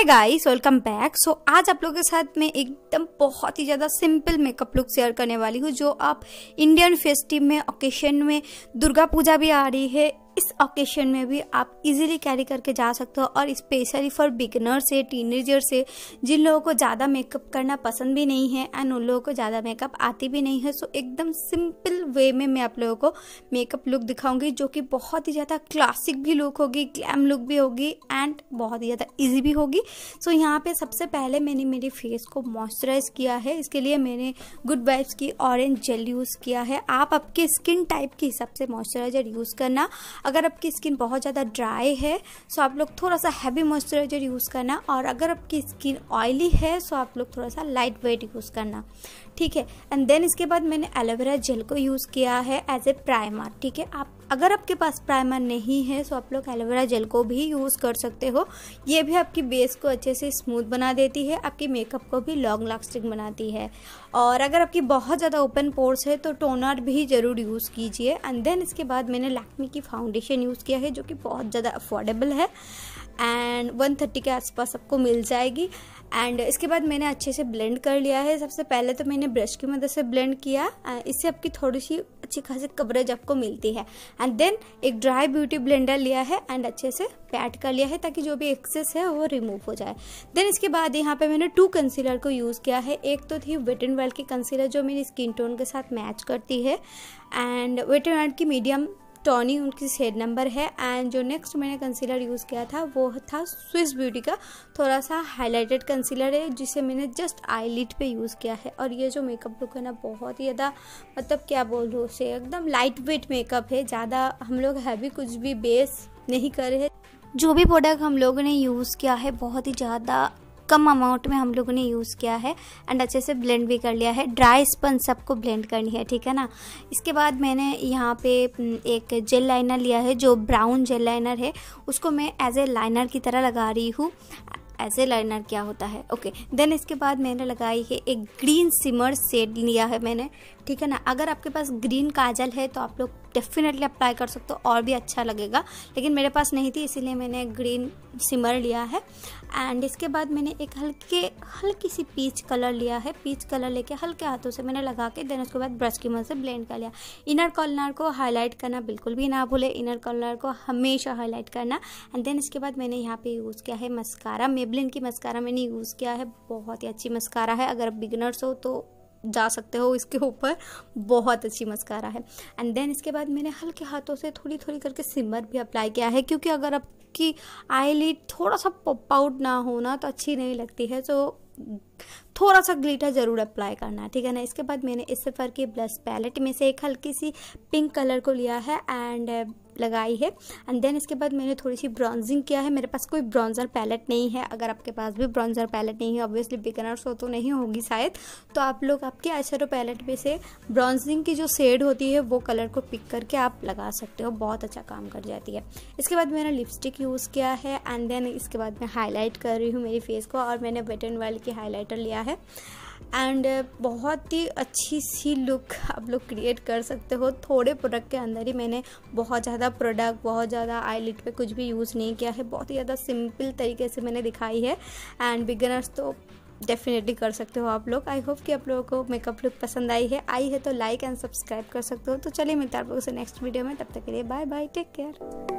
हाय guys welcome back so आज आप लोगों के साथ मैं एकदम बहुत ही ज़्यादा सिंपल मेकअप लुक शेयर करने वाली हूँ जो आप इंडियन फेस्टिव में ओकेशन में दुर्गा पूजा भी आ रही है इस ओकेशन में भी आप इजीली कैरी करके जा सकते हो और स्पेशली फॉर बिगनर से टीनेजर से जिन लोगों को ज़्यादा मेकअप करना पसंद भी नहीं है एंड उन लोगों को ज़्यादा मेकअप आती भी नहीं है सो एकदम सिंपल वे में मैं आप लोगों को मेकअप लुक दिखाऊंगी जो कि बहुत ही ज़्यादा क्लासिक भी लुक होगी ग्लैम लुक भी होगी एंड बहुत ही ज़्यादा ईजी भी होगी सो so, यहाँ पर सबसे पहले मैंने मेरे फेस को मॉइस्चराइज किया है इसके लिए मैंने गुड वाइब्स की ऑरेंज जेल यूज़ किया है आप आपके स्किन टाइप के हिसाब से मॉइस्चराइजर यूज़ करना अगर आपकी स्किन बहुत ज़्यादा ड्राई है सो आप लोग थोड़ा सा हैवी मॉइस्चराइजर यूज़ करना और अगर आपकी स्किन ऑयली है सो आप लोग थोड़ा सा लाइट वेट यूज़ करना ठीक है एंड देन इसके बाद मैंने एलोवेरा जेल को यूज़ किया है एज ए प्राइमर ठीक है आप अगर आपके पास प्राइमर नहीं है तो आप लोग एलोवेरा जेल को भी यूज़ कर सकते हो ये भी आपकी बेस को अच्छे से स्मूथ बना देती है आपके मेकअप को भी लॉन्ग लास्टिंग बनाती है और अगर आपकी बहुत ज़्यादा ओपन पोर्स है तो टोनर भी ज़रूर यूज़ कीजिए एंड देन इसके बाद मैंने लैक्मी की फाउंडेशन यूज़ किया है जो कि बहुत ज़्यादा अफोर्डेबल है एंड वन थर्टी के आसपास आपको मिल जाएगी एंड इसके बाद मैंने अच्छे से ब्लेंड कर लिया है सबसे पहले तो मैंने ब्रश की मदद से ब्लेंड किया uh, इससे आपकी थोड़ी सी अच्छी खासी कवरेज आपको मिलती है एंड देन एक ड्राई ब्यूटी ब्लेंडर लिया है एंड अच्छे से पैट कर लिया है ताकि जो भी एक्सेस है वो रिमूव हो जाए देन इसके बाद यहाँ पे मैंने टू कंसीलर को यूज़ किया है एक तो थी वेट एंड वर्ल्ड की कंसीलर जो मेरी स्किन टोन के साथ मैच करती है एंड वेट एंड वर्ल्ड की मीडियम टॉनी उनकी शेड नंबर है एंड जो नेक्स्ट मैंने कंसीलर यूज़ किया था वो था स्विस ब्यूटी का थोड़ा सा हाईलाइटेड कंसीलर है जिसे मैंने जस्ट आई पे यूज़ किया है और ये जो मेकअप लुक है ना बहुत ही ज़्यादा मतलब क्या बोलूँ उसे एकदम लाइट वेट मेकअप है ज़्यादा हम लोग हैवी कुछ भी बेस नहीं कर रहे जो भी प्रोडक्ट हम लोगों ने यूज़ किया है बहुत ही ज़्यादा कम अमाउंट में हम लोगों ने यूज़ किया है एंड अच्छे से ब्लेंड भी कर लिया है ड्राई स्पन सबको ब्लेंड करनी है ठीक है ना इसके बाद मैंने यहाँ पे हम्म, एक जेल लाइनर लिया है जो ब्राउन जेल लाइनर है उसको मैं एज ए लाइनर की तरह लगा रही हूँ ऐसे ए लाइनर क्या होता है ओके देन इसके बाद मैंने लगाई है एक ग्रीन सिमर सेड लिया है मैंने ठीक है ना अगर आपके पास ग्रीन काजल है तो आप लोग डेफिनेटली अप्लाई कर सकते हो और भी अच्छा लगेगा लेकिन मेरे पास नहीं थी इसीलिए मैंने ग्रीन सिमर लिया है एंड इसके बाद मैंने एक हल्के हल्की सी पीच कलर लिया है पीच कलर लेके हल्के हाथों से मैंने लगा के देन उसके बाद ब्रश की मदद से ब्लेंड कर लिया इनर कॉलर को हाईलाइट करना बिल्कुल भी ना भूले इनर कॉलर को हमेशा हाईलाइट करना एंड देन इसके बाद मैंने यहाँ पे यूज़ किया है मस्कारा मे मेबलिन की मस्कारा मैंने यूज़ किया है बहुत ही अच्छी मस्कारा है अगर आप बिगनर्स हो तो जा सकते हो इसके ऊपर बहुत अच्छी मस्कारा है एंड देन इसके बाद मैंने हल्के हाथों से थोड़ी थोड़ी करके सिमर भी अप्लाई किया है क्योंकि अगर आपकी आईलिड थोड़ा सा पॉप आउट ना हो ना तो अच्छी नहीं लगती है तो थोड़ा सा ग्लिटर ज़रूर अप्लाई करना है ठीक है ना इसके बाद मैंने इस सफ़र की ब्लश पैलेट में से एक हल्की सी पिंक कलर को लिया है एंड लगाई है एंड देन इसके बाद मैंने थोड़ी सी ब्राउजिंग किया है मेरे पास कोई ब्राउज़र पैलेट नहीं है अगर आपके पास भी ब्राउज़र पैलेट नहीं है ऑब्वियसली बिगनर्स हो तो नहीं होगी शायद तो आप लोग आपके आशरो पैलेट में से ब्राउजिंग की जो शेड होती है वो कलर को पिक करके आप लगा सकते हो बहुत अच्छा काम कर जाती है इसके बाद मैंने लिपस्टिक यूज़ किया है एंड देन इसके बाद मैं हाईलाइट कर रही हूँ मेरी फेस को और मैंने वेट एंड वाइल्ड की हाईलाइटर लिया है एंड uh, बहुत ही अच्छी सी लुक आप लोग क्रिएट कर सकते हो थोड़े प्रोडक्ट के अंदर ही मैंने बहुत ज़्यादा प्रोडक्ट बहुत ज़्यादा आई पे पर कुछ भी यूज़ नहीं किया है बहुत ही ज़्यादा सिंपल तरीके से मैंने दिखाई है एंड बिगनर्स तो डेफिनेटली कर सकते हो आप लोग आई होप कि आप लोगों को मेकअप लुक पसंद आई है आई है तो लाइक एंड सब्सक्राइब कर सकते हो तो चलिए मिलते हैं आप लोगों से नेक्स्ट वीडियो में तब तक के लिए बाय बाय टेक केयर